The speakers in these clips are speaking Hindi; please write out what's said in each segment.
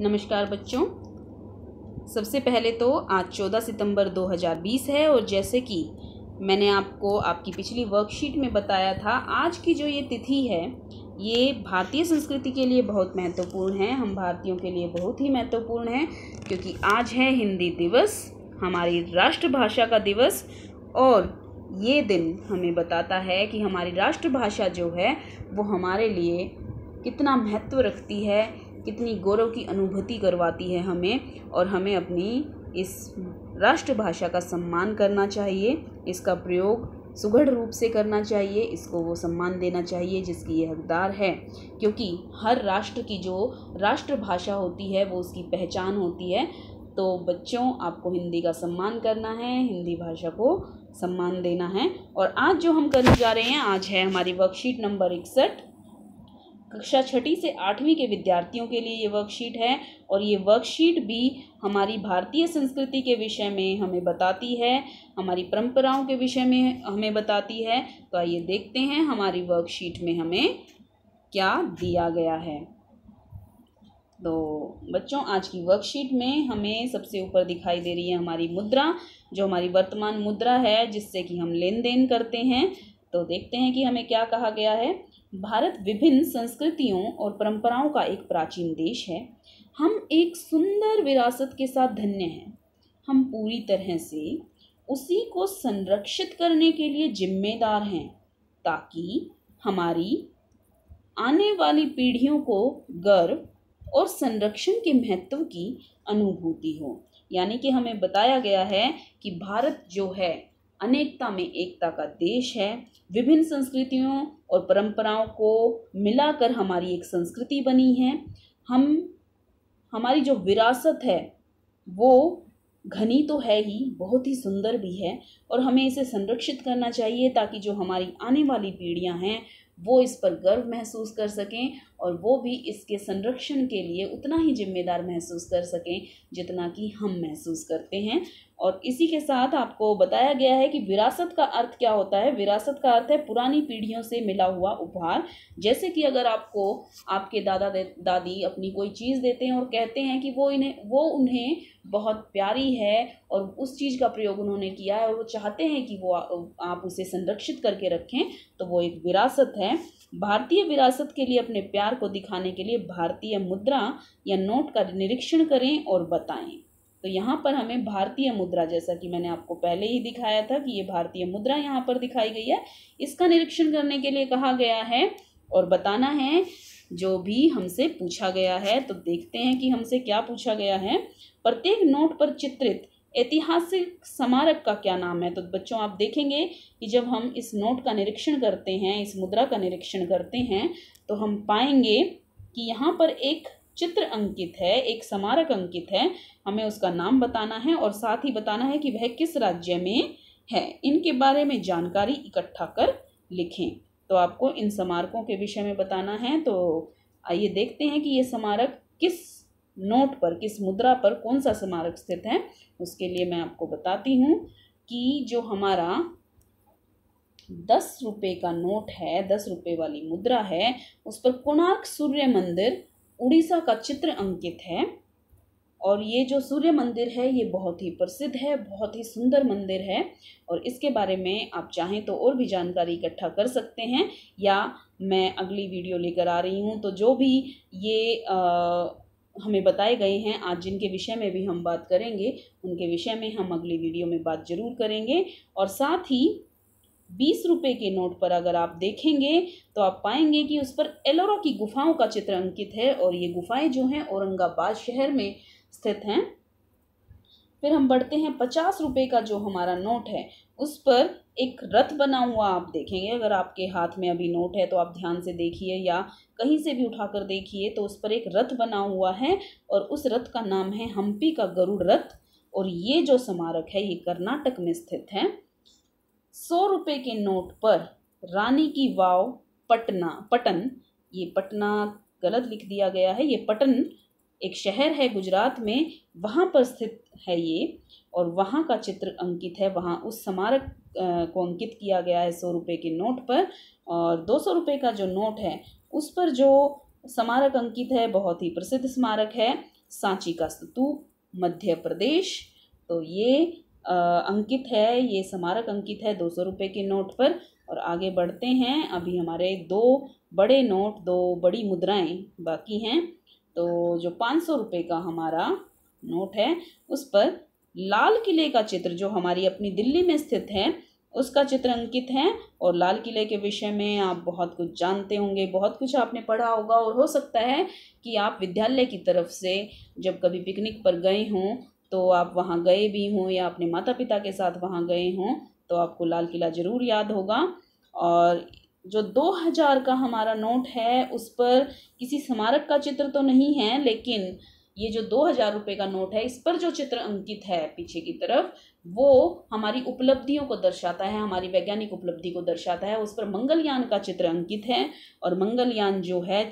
नमस्कार बच्चों सबसे पहले तो आज 14 सितंबर 2020 है और जैसे कि मैंने आपको आपकी पिछली वर्कशीट में बताया था आज की जो ये तिथि है ये भारतीय संस्कृति के लिए बहुत महत्वपूर्ण है हम भारतीयों के लिए बहुत ही महत्वपूर्ण है क्योंकि आज है हिंदी दिवस हमारी राष्ट्रभाषा का दिवस और ये दिन हमें बताता है कि हमारी राष्ट्रभाषा जो है वो हमारे लिए कितना महत्व रखती है कितनी गौरव की अनुभूति करवाती है हमें और हमें अपनी इस राष्ट्रभाषा का सम्मान करना चाहिए इसका प्रयोग सुगढ़ रूप से करना चाहिए इसको वो सम्मान देना चाहिए जिसकी ये हकदार है क्योंकि हर राष्ट्र की जो राष्ट्रभाषा होती है वो उसकी पहचान होती है तो बच्चों आपको हिंदी का सम्मान करना है हिंदी भाषा को सम्मान देना है और आज जो हम करने जा रहे हैं आज है हमारी वर्कशीट नंबर इकसठ कक्षा छठी से आठवीं के विद्यार्थियों के लिए ये वर्कशीट है और ये वर्कशीट भी हमारी भारतीय संस्कृति के विषय में हमें बताती है हमारी परंपराओं के विषय में हमें बताती है तो आइए देखते हैं हमारी वर्कशीट में हमें क्या दिया गया है तो बच्चों आज की वर्कशीट में हमें सबसे ऊपर दिखाई दे रही है हमारी मुद्रा जो हमारी वर्तमान मुद्रा है जिससे कि हम लेन देन करते हैं तो देखते हैं कि हमें क्या कहा गया है भारत विभिन्न संस्कृतियों और परंपराओं का एक प्राचीन देश है हम एक सुंदर विरासत के साथ धन्य हैं हम पूरी तरह से उसी को संरक्षित करने के लिए जिम्मेदार हैं ताकि हमारी आने वाली पीढ़ियों को गर्व और संरक्षण के महत्व की अनुभूति हो यानी कि हमें बताया गया है कि भारत जो है अनेकता में एकता का देश है विभिन्न संस्कृतियों और परंपराओं को मिलाकर हमारी एक संस्कृति बनी है हम हमारी जो विरासत है वो घनी तो है ही बहुत ही सुंदर भी है और हमें इसे संरक्षित करना चाहिए ताकि जो हमारी आने वाली पीढ़ियां हैं वो इस पर गर्व महसूस कर सकें और वो भी इसके संरक्षण के लिए उतना ही जिम्मेदार महसूस कर सकें जितना कि हम महसूस करते हैं और इसी के साथ आपको बताया गया है कि विरासत का अर्थ क्या होता है विरासत का अर्थ है पुरानी पीढ़ियों से मिला हुआ उपहार जैसे कि अगर आपको आपके दादा दादी अपनी कोई चीज़ देते हैं और कहते हैं कि वो इन्हें वो उन्हें बहुत प्यारी है और उस चीज़ का प्रयोग उन्होंने किया है और वो चाहते हैं कि वो आप उसे संरक्षित करके रखें तो वो एक विरासत है भारतीय विरासत के लिए अपने प्यार को दिखाने के लिए भारतीय मुद्रा या नोट का निरीक्षण करें और बताएं तो यहाँ पर हमें भारतीय मुद्रा जैसा कि मैंने आपको पहले ही दिखाया था कि ये भारतीय मुद्रा यहाँ पर दिखाई गई है इसका निरीक्षण करने के लिए कहा गया है और बताना है जो भी हमसे पूछा गया है तो देखते हैं कि हमसे क्या पूछा गया है प्रत्येक नोट पर चित्रित ऐतिहासिक स्मारक का क्या नाम है तो बच्चों आप देखेंगे कि जब हम इस नोट का निरीक्षण करते हैं इस मुद्रा का निरीक्षण करते हैं तो हम पाएंगे कि यहाँ पर एक चित्र अंकित है एक स्मारक अंकित है हमें उसका नाम बताना है और साथ ही बताना है कि वह किस राज्य में है इनके बारे में जानकारी इकट्ठा कर लिखें तो आपको इन स्मारकों के विषय में बताना है तो आइए देखते हैं कि ये स्मारक किस नोट पर किस मुद्रा पर कौन सा स्मारक स्थित है उसके लिए मैं आपको बताती हूँ कि जो हमारा दस रुपये का नोट है दस रुपये वाली मुद्रा है उस पर कोणार्क सूर्य मंदिर उड़ीसा का चित्र अंकित है और ये जो सूर्य मंदिर है ये बहुत ही प्रसिद्ध है बहुत ही सुंदर मंदिर है और इसके बारे में आप चाहें तो और भी जानकारी इकट्ठा कर सकते हैं या मैं अगली वीडियो लेकर आ रही हूँ तो जो भी ये आ, हमें बताए गए हैं आज जिनके विषय में भी हम बात करेंगे उनके विषय में हम अगली वीडियो में बात जरूर करेंगे और साथ ही बीस रुपए के नोट पर अगर आप देखेंगे तो आप पाएंगे कि उस पर एलोरा की गुफाओं का चित्र अंकित है और ये गुफाएं जो हैं औरंगाबाद शहर में स्थित हैं फिर हम बढ़ते हैं पचास रुपये का जो हमारा नोट है उस पर एक रथ बना हुआ आप देखेंगे अगर आपके हाथ में अभी नोट है तो आप ध्यान से देखिए या कहीं से भी उठाकर देखिए तो उस पर एक रथ बना हुआ है और उस रथ का नाम है हम्पी का गरुड़ रथ और ये जो स्मारक है ये कर्नाटक में स्थित है सौ रुपये के नोट पर रानी की वाव पटना पटन ये पटना गलत लिख दिया गया है ये पटन एक शहर है गुजरात में वहाँ पर स्थित है ये और वहाँ का चित्र अंकित है वहाँ उस स्मारक को अंकित किया गया है सौ रुपये के नोट पर और दो सौ रुपये का जो नोट है उस पर जो स्मारक अंकित है बहुत ही प्रसिद्ध स्मारक है सांची का स्तूप मध्य प्रदेश तो ये अंकित है ये स्मारक अंकित है दो सौ रुपये के नोट पर और आगे बढ़ते हैं अभी हमारे दो बड़े नोट दो बड़ी मुद्राएं बाकी हैं तो जो पाँच सौ रुपये का हमारा नोट है उस पर लाल किले का चित्र जो हमारी अपनी दिल्ली में स्थित है उसका चित्र अंकित है और लाल किले के विषय में आप बहुत कुछ जानते होंगे बहुत कुछ आपने पढ़ा होगा और हो सकता है कि आप विद्यालय की तरफ से जब कभी पिकनिक पर गए हों तो आप वहाँ गए भी हों या अपने माता पिता के साथ वहाँ गए हों तो आपको लाल किला ज़रूर याद होगा और जो दो हज़ार का हमारा नोट है उस पर किसी स्मारक का चित्र तो नहीं है लेकिन ये जो दो हज़ार रुपये का नोट है इस पर जो चित्र अंकित है पीछे की तरफ वो हमारी उपलब्धियों को दर्शाता है हमारी वैज्ञानिक उपलब्धि को दर्शाता है उस पर मंगलयान का चित्र अंकित है और मंगलयान जो है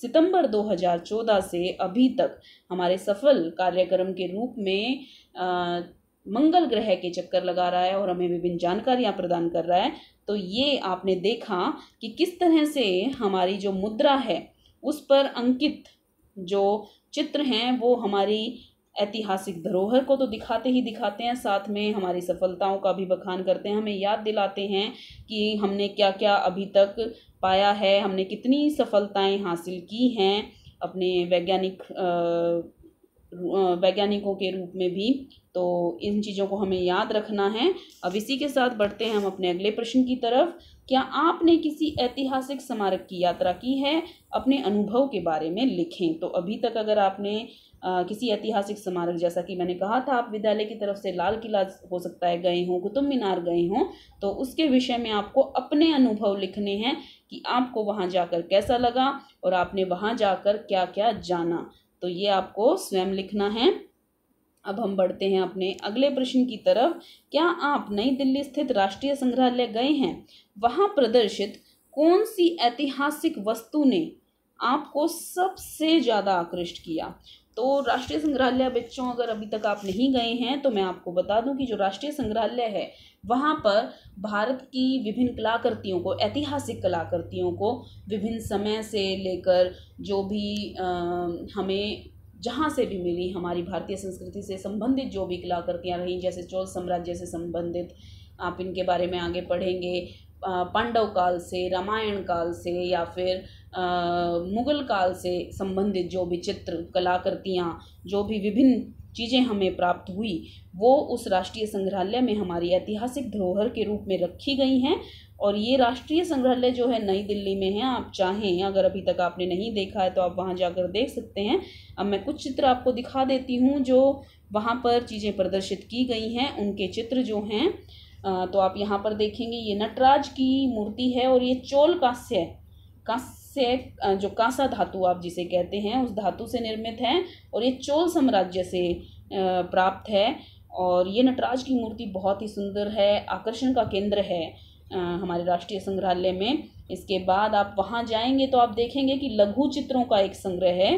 सितंबर 2014 से अभी तक हमारे सफल कार्यक्रम के रूप में आ, मंगल ग्रह के चक्कर लगा रहा है और हमें विभिन्न जानकारियां प्रदान कर रहा है तो ये आपने देखा कि किस तरह से हमारी जो मुद्रा है उस पर अंकित जो चित्र हैं वो हमारी ऐतिहासिक धरोहर को तो दिखाते ही दिखाते हैं साथ में हमारी सफलताओं का भी बखान करते हैं हमें याद दिलाते हैं कि हमने क्या क्या अभी तक पाया है हमने कितनी सफलताएं हासिल की हैं अपने वैज्ञानिक वैज्ञानिकों के रूप में भी तो इन चीज़ों को हमें याद रखना है अब इसी के साथ बढ़ते हैं हम अपने अगले प्रश्न की तरफ क्या आपने किसी ऐतिहासिक स्मारक की यात्रा की है अपने अनुभव के बारे में लिखें तो अभी तक अगर आपने आ, किसी ऐतिहासिक स्मारक जैसा कि मैंने कहा था आप विद्यालय की तरफ से लाल किला हो सकता है गए हों कुतुब मीनार गए हों तो उसके विषय में आपको अपने अनुभव लिखने हैं कि आपको वहाँ जाकर कैसा लगा और आपने वहाँ जाकर क्या क्या जाना तो ये आपको स्वयं लिखना है अब हम बढ़ते हैं अपने अगले प्रश्न की तरफ क्या आप नई दिल्ली स्थित राष्ट्रीय संग्रहालय गए हैं वहाँ प्रदर्शित कौन सी ऐतिहासिक वस्तु ने आपको सबसे ज़्यादा आकृष्ट किया तो राष्ट्रीय संग्रहालय बच्चों अगर अभी तक आप नहीं गए हैं तो मैं आपको बता दूं कि जो राष्ट्रीय संग्रहालय है वहाँ पर भारत की विभिन्न कलाकृतियों को ऐतिहासिक कलाकृतियों को विभिन्न समय से लेकर जो भी आ, हमें जहाँ से भी मिली हमारी भारतीय संस्कृति से संबंधित जो भी कलाकृतियाँ रहीं जैसे चोल साम्राज्य से संबंधित आप इनके बारे में आगे पढ़ेंगे पांडव काल से रामायण काल से या फिर मुगल काल से संबंधित जो भी चित्र कलाकृतियाँ जो भी विभिन्न चीज़ें हमें प्राप्त हुई वो उस राष्ट्रीय संग्रहालय में हमारी ऐतिहासिक धरोहर के रूप में रखी गई हैं और ये राष्ट्रीय संग्रहालय जो है नई दिल्ली में है आप चाहें अगर अभी तक आपने नहीं देखा है तो आप वहाँ जाकर देख सकते हैं अब मैं कुछ चित्र आपको दिखा देती हूँ जो वहाँ पर चीज़ें प्रदर्शित की गई हैं उनके चित्र जो हैं तो आप यहाँ पर देखेंगे ये नटराज की मूर्ति है और ये चोल कांस्य कांस्य जो कांसा धातु आप जिसे कहते हैं उस धातु से निर्मित है और ये चोल साम्राज्य से प्राप्त है और ये नटराज की मूर्ति बहुत ही सुंदर है आकर्षण का केंद्र है हमारे राष्ट्रीय संग्रहालय में इसके बाद आप वहाँ जाएंगे तो आप देखेंगे कि लघु चित्रों का एक संग्रह है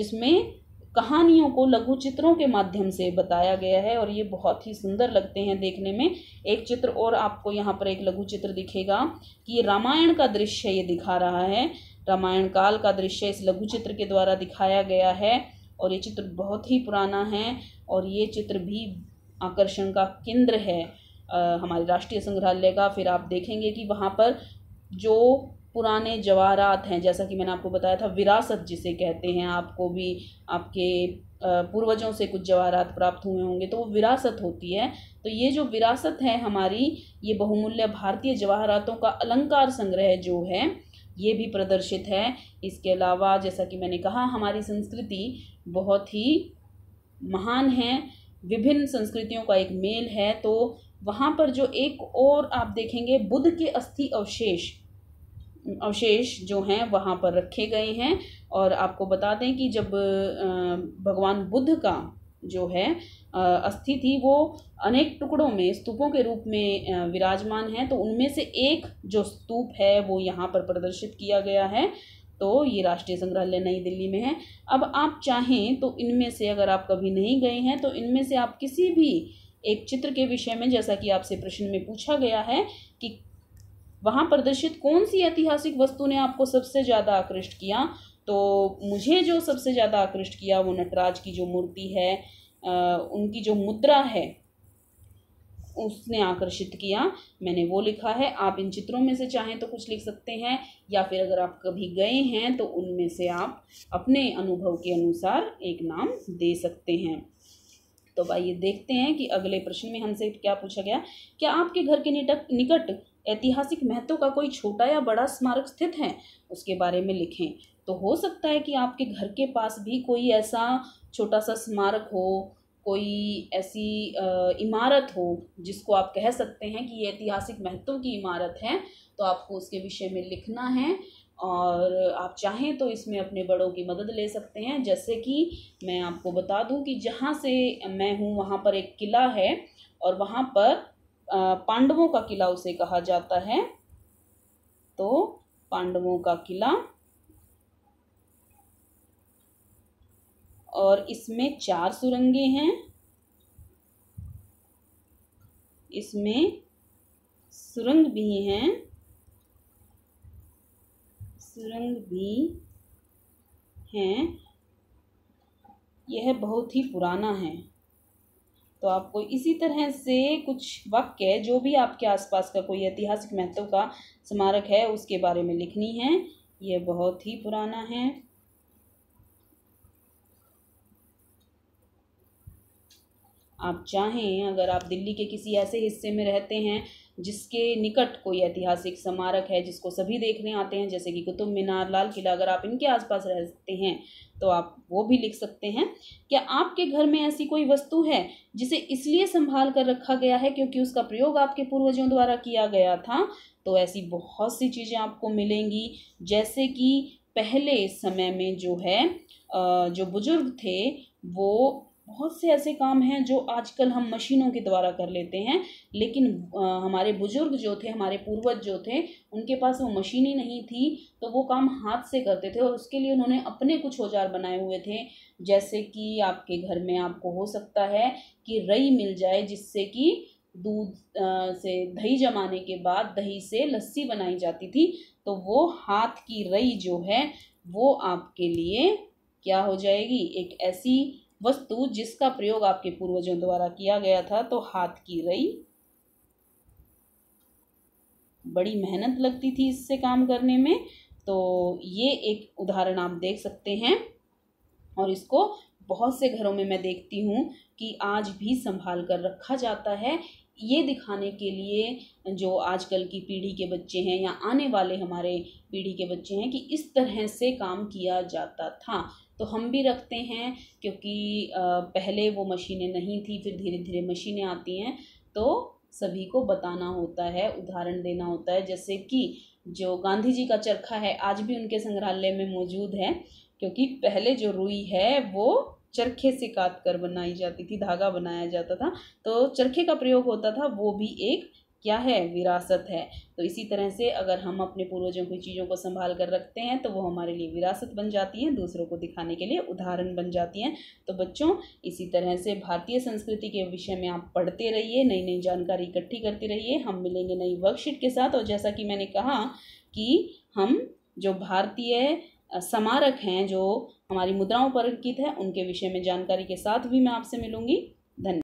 जिसमें कहानियों को लघु चित्रों के माध्यम से बताया गया है और ये बहुत ही सुंदर लगते हैं देखने में एक चित्र और आपको यहाँ पर एक लघु चित्र दिखेगा कि ये रामायण का दृश्य ये दिखा रहा है रामायण काल का दृश्य इस लघु चित्र के द्वारा दिखाया गया है और ये चित्र बहुत ही पुराना है और ये चित्र भी आकर्षण का केंद्र है आ, हमारे राष्ट्रीय संग्रहालय का फिर आप देखेंगे कि वहाँ पर जो पुराने जवाहरात हैं जैसा कि मैंने आपको बताया था विरासत जिसे कहते हैं आपको भी आपके पूर्वजों से कुछ जवाहरात प्राप्त हुए होंगे तो वो विरासत होती है तो ये जो विरासत है हमारी ये बहुमूल्य भारतीय जवाहरातों का अलंकार संग्रह जो है ये भी प्रदर्शित है इसके अलावा जैसा कि मैंने कहा हमारी संस्कृति बहुत ही महान है विभिन्न संस्कृतियों का एक मेल है तो वहाँ पर जो एक और आप देखेंगे बुद्ध के अस्थि अवशेष अवशेष जो हैं वहाँ पर रखे गए हैं और आपको बता दें कि जब भगवान बुद्ध का जो है अस्थि थी वो अनेक टुकड़ों में स्तूपों के रूप में विराजमान है तो उनमें से एक जो स्तूप है वो यहाँ पर प्रदर्शित किया गया है तो ये राष्ट्रीय संग्रहालय नई दिल्ली में है अब आप चाहें तो इनमें से अगर आप कभी नहीं गए हैं तो इनमें से आप किसी भी एक चित्र के विषय में जैसा कि आपसे प्रश्न में पूछा गया है कि वहाँ प्रदर्शित कौन सी ऐतिहासिक वस्तु ने आपको सबसे ज़्यादा आकृष्ट किया तो मुझे जो सबसे ज़्यादा आकृष्ट किया वो नटराज की जो मूर्ति है आ, उनकी जो मुद्रा है उसने आकर्षित किया मैंने वो लिखा है आप इन चित्रों में से चाहें तो कुछ लिख सकते हैं या फिर अगर आप कभी गए हैं तो उनमें से आप अपने अनुभव के अनुसार एक नाम दे सकते हैं तो भाई ये देखते हैं कि अगले प्रश्न में हमसे क्या पूछा गया क्या आपके घर के निकट निकट ऐतिहासिक महत्व का कोई छोटा या बड़ा स्मारक स्थित है उसके बारे में लिखें तो हो सकता है कि आपके घर के पास भी कोई ऐसा छोटा सा स्मारक हो कोई ऐसी इमारत हो जिसको आप कह सकते हैं कि ये ऐतिहासिक महत्व की इमारत है तो आपको उसके विषय में लिखना है और आप चाहें तो इसमें अपने बड़ों की मदद ले सकते हैं जैसे कि मैं आपको बता दूं कि जहाँ से मैं हूँ वहाँ पर एक किला है और वहाँ पर पांडवों का किला उसे कहा जाता है तो पांडवों का किला और इसमें चार सुरंगें हैं इसमें सुरंग भी हैं सुरंग भी हैं यह बहुत ही पुराना है तो आपको इसी तरह से कुछ वाक्य जो भी आपके आसपास का कोई ऐतिहासिक महत्व का स्मारक है उसके बारे में लिखनी है यह बहुत ही पुराना है आप चाहें अगर आप दिल्ली के किसी ऐसे हिस्से में रहते हैं जिसके निकट कोई ऐतिहासिक स्मारक है जिसको सभी देखने आते हैं जैसे कि कुतुब मीनार लाल किला अगर आप इनके आसपास रहते हैं तो आप वो भी लिख सकते हैं क्या आपके घर में ऐसी कोई वस्तु है जिसे इसलिए संभाल कर रखा गया है क्योंकि उसका प्रयोग आपके पूर्वजों द्वारा किया गया था तो ऐसी बहुत सी चीज़ें आपको मिलेंगी जैसे कि पहले समय में जो है जो बुजुर्ग थे वो बहुत से ऐसे काम हैं जो आजकल हम मशीनों के द्वारा कर लेते हैं लेकिन हमारे बुज़ुर्ग जो थे हमारे पूर्वज जो थे उनके पास वो ही नहीं थी तो वो काम हाथ से करते थे और उसके लिए उन्होंने अपने कुछ औजार बनाए हुए थे जैसे कि आपके घर में आपको हो सकता है कि रई मिल जाए जिससे कि दूध से दही जमाने के बाद दही से लस्सी बनाई जाती थी तो वो हाथ की रई जो है वो आपके लिए क्या हो जाएगी एक ऐसी वस्तु जिसका प्रयोग आपके पूर्वजों द्वारा किया गया था तो हाथ की रई बड़ी मेहनत लगती थी इससे काम करने में तो ये एक उदाहरण आप देख सकते हैं और इसको बहुत से घरों में मैं देखती हूँ कि आज भी संभाल कर रखा जाता है ये दिखाने के लिए जो आजकल की पीढ़ी के बच्चे हैं या आने वाले हमारे पीढ़ी के बच्चे हैं कि इस तरह से काम किया जाता था तो हम भी रखते हैं क्योंकि पहले वो मशीनें नहीं थी फिर धीरे धीरे मशीनें आती हैं तो सभी को बताना होता है उदाहरण देना होता है जैसे कि जो गांधी जी का चरखा है आज भी उनके संग्रहालय में मौजूद है क्योंकि पहले जो रुई है वो चरखे से काट कर बनाई जाती थी धागा बनाया जाता था तो चरखे का प्रयोग होता था वो भी एक क्या है विरासत है तो इसी तरह से अगर हम अपने पूर्वजों की चीज़ों को संभाल कर रखते हैं तो वो हमारे लिए विरासत बन जाती हैं दूसरों को दिखाने के लिए उदाहरण बन जाती हैं तो बच्चों इसी तरह से भारतीय संस्कृति के विषय में आप पढ़ते रहिए नई नई जानकारी इकट्ठी करते रहिए हम मिलेंगे नई वर्कशीट के साथ और जैसा कि मैंने कहा कि हम जो भारतीय स्मारक हैं जो हमारी मुद्राओं पर अंकित है उनके विषय में जानकारी के साथ भी मैं आपसे मिलूंगी धन्यवाद